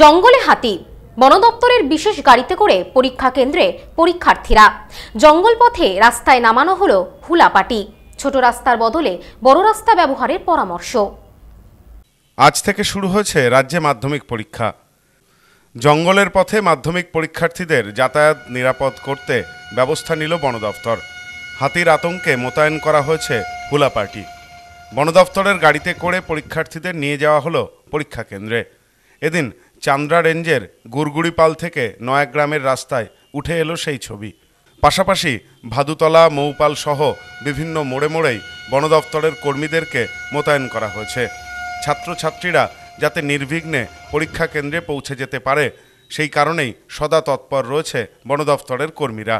জঙ্গলে হাতি বন দপ্তরের বিশেষ গাড়িতে করে পরীক্ষা কেন্দ্রে পরীক্ষার্থীরা জঙ্গল পথে রাস্তায় নামানো হল হুলাপাটি ছোট রাস্তার বদলে বড় রাস্তা ব্যবহারের পরামর্শ আজ থেকে শুরু হয়েছে রাজ্যে মাধ্যমিক পরীক্ষা জঙ্গলের পথে মাধ্যমিক পরীক্ষার্থীদের যাতায়াত নিরাপদ করতে ব্যবস্থা নিল বন দপ্তর হাতির আতঙ্কে মোতায়েন করা হয়েছে হুলাপাটি পার্টি বন দপ্তরের গাড়িতে করে পরীক্ষার্থীদের নিয়ে যাওয়া হলো পরীক্ষা কেন্দ্রে এদিন চান্দ্রা রেঞ্জের গুড়গুড়িপাল থেকে নয়াগ্রামের রাস্তায় উঠে এলো সেই ছবি পাশাপাশি ভাদুতলা মৌপাল সহ বিভিন্ন মোড়ে মোড়েই বন দফতরের কর্মীদেরকে মোতায়েন করা হয়েছে ছাত্রছাত্রীরা যাতে নির্বিঘ্নে পরীক্ষা কেন্দ্রে পৌঁছে যেতে পারে সেই কারণেই সদা তৎপর রয়েছে বন দফতরের কর্মীরা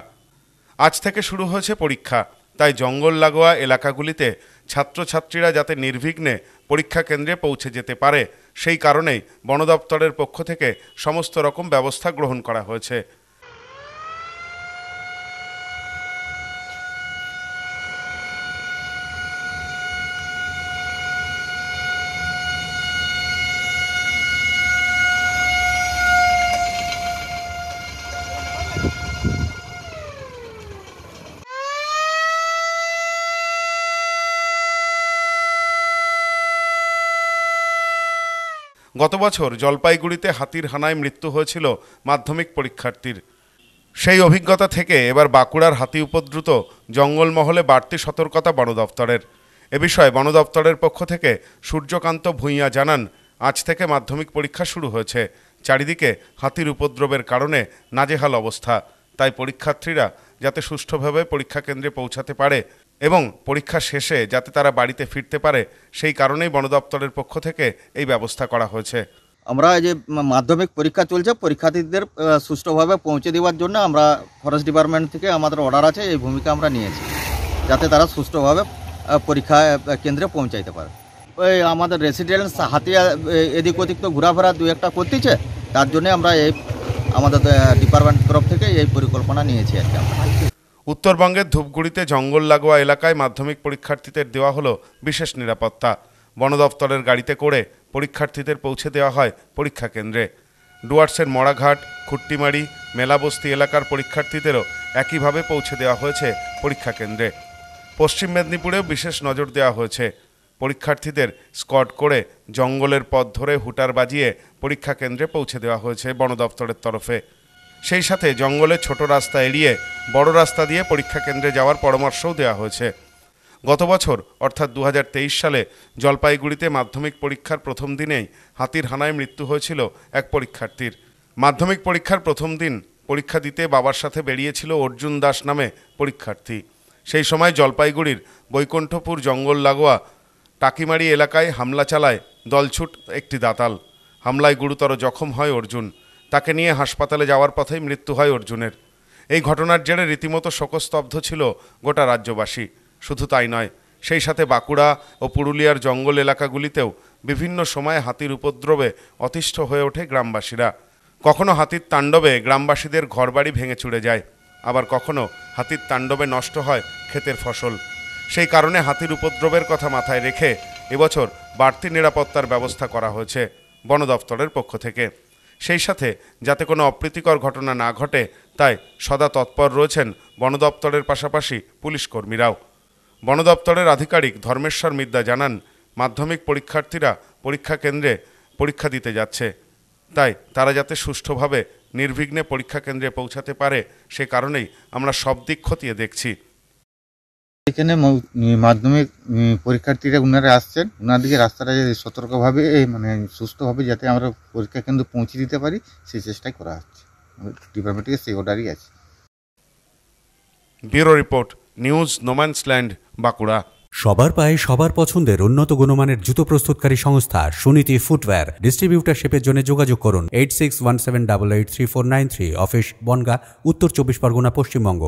আজ থেকে শুরু হয়েছে পরীক্ষা তাই জঙ্গল লাগোয়া এলাকাগুলিতে ছাত্রছাত্রীরা যাতে নির্বিঘ্নে পরীক্ষা কেন্দ্রে পৌঁছে যেতে পারে সেই কারণেই বন দপ্তরের পক্ষ থেকে সমস্ত রকম ব্যবস্থা গ্রহণ করা হয়েছে গত বছর জলপাইগুড়িতে হাতির হানায় মৃত্যু হয়েছিল মাধ্যমিক পরীক্ষার্থীর সেই অভিজ্ঞতা থেকে এবার বাঁকুড়ার হাতি উপদ্রুত জঙ্গলমহলে বাড়তি সতর্কতা বন দপ্তরের এ বিষয়ে বন দপ্তরের পক্ষ থেকে সূর্যকান্ত ভূঁইয়া জানান আজ থেকে মাধ্যমিক পরীক্ষা শুরু হয়েছে চারিদিকে হাতির উপদ্রবের কারণে নাজেহাল অবস্থা তাই পরীক্ষার্থীরা যাতে সুষ্ঠুভাবে পরীক্ষা কেন্দ্রে পৌঁছাতে পারে এবং পরীক্ষা শেষে যাতে তারা বাড়িতে ফিরতে পারে সেই কারণেই বন দপ্তরের পক্ষ থেকে এই ব্যবস্থা করা হয়েছে আমরা যে মাধ্যমিক পরীক্ষা চলছে পরীক্ষার্থীদের সুষ্ঠুভাবে পৌঁছে দেওয়ার জন্য আমরা ফরেস্ট ডিপার্টমেন্ট থেকে আমাদের অর্ডার আছে এই ভূমিকা আমরা নিয়েছি যাতে তারা সুষ্ঠুভাবে পরীক্ষা কেন্দ্রে পৌঁছাইতে পারে ওই আমাদের রেসিডেন্স হাতিয়া এদিক ওদিক তো ঘোরাফেরা দু একটা করতেছে তার জন্য আমরা এই আমাদের ডিপার্টমেন্ট তরফ থেকে এই পরিকল্পনা নিয়েছি আর কি উত্তরবঙ্গের ধূপগুড়িতে জঙ্গল লাগোয়া এলাকায় মাধ্যমিক পরীক্ষার্থীদের দেওয়া হলো বিশেষ নিরাপত্তা বন দপ্তরের গাড়িতে করে পরীক্ষার্থীদের পৌঁছে দেওয়া হয় পরীক্ষা কেন্দ্রে ডুয়ার্সের মরাঘাট খুট্টিমারি মেলাবস্তি এলাকার পরীক্ষার্থীদেরও একইভাবে পৌঁছে দেওয়া হয়েছে পরীক্ষা কেন্দ্রে পশ্চিম মেদিনীপুরেও বিশেষ নজর দেওয়া হয়েছে পরীক্ষার্থীদের স্কট করে জঙ্গলের পথ ধরে হুটার বাজিয়ে পরীক্ষা কেন্দ্রে পৌঁছে দেওয়া হয়েছে বন দপ্তরের তরফে সেই সাথে জঙ্গলে ছোট রাস্তা এড়িয়ে বড় রাস্তা দিয়ে পরীক্ষা কেন্দ্রে যাওয়ার পরামর্শও দেওয়া হয়েছে গত বছর অর্থাৎ দু সালে জলপাইগুড়িতে মাধ্যমিক পরীক্ষার প্রথম দিনেই হাতির হানায় মৃত্যু হয়েছিল এক পরীক্ষার্থীর মাধ্যমিক পরীক্ষার প্রথম দিন পরীক্ষা দিতে বাবার সাথে বেরিয়েছিল অর্জুন দাস নামে পরীক্ষার্থী সেই সময় জলপাইগুড়ির বৈকুণ্ঠপুর জঙ্গল লাগোয়া টাকিমারি এলাকায় হামলা চালায় দলছুট একটি দাতাল হামলায় গুরুতর জখম হয় অর্জুন তাকে নিয়ে হাসপাতালে যাওয়ার পথেই মৃত্যু হয় অর্জুনের এই ঘটনার জেরে রীতিমতো শোকস্তব্ধ ছিল গোটা রাজ্যবাসী শুধু তাই নয় সেই সাথে বাঁকুড়া ও পুরুলিয়ার জঙ্গল এলাকাগুলিতেও বিভিন্ন সময়ে হাতির উপদ্রবে অতিষ্ঠ হয়ে ওঠে গ্রামবাসীরা কখনো হাতির তাণ্ডবে গ্রামবাসীদের ঘরবাড়ি ভেঙে চুড়ে যায় আবার কখনো হাতির তাণ্ডবে নষ্ট হয় ক্ষেতের ফসল সেই কারণে হাতির উপদ্রবের কথা মাথায় রেখে এবছর বাড়তি নিরাপত্তার ব্যবস্থা করা হয়েছে বন দপ্তরের পক্ষ থেকে সেই সাথে যাতে কোনো অপ্রীতিকর ঘটনা না ঘটে তাই সদা তৎপর রয়েছেন বন দপ্তরের পাশাপাশি পুলিশ কর্মীরাও বন দপ্তরের আধিকারিক ধর্মেশ্বর মিদ্যা জানান মাধ্যমিক পরীক্ষার্থীরা পরীক্ষা কেন্দ্রে পরীক্ষা দিতে যাচ্ছে তাই তারা যাতে সুষ্ঠুভাবে নির্বিঘ্নে পরীক্ষা কেন্দ্রে পৌঁছাতে পারে সে কারণেই আমরা সব দিক খতিয়ে দেখছি এখানে মাধ্যমিক পরীক্ষার্থীরা ওনারা আসছেন ওনাদেরকে রাস্তাটা সতর্কভাবে মানে সুস্থভাবে যাতে আমরা পরীক্ষা কেন্দ্র পৌঁছে দিতে পারি সেই চেষ্টাই করা হচ্ছে ডিপার্টমেন্ট থেকে সেই অর্ডারই আছে bureau report news no man's land Bankura সবার পায়ে সবার পছন্দের উন্নত গুণমানের জুতো প্রস্তুতকারী সংস্থা সুনীতি ফুটওয়্যার ডিস্ট্রিবিউটারশিপের জন্য যোগাযোগ করুন eight six one seven double eight three four nine three office Bongaon Uttar Chabbish Pargana Paschimbanga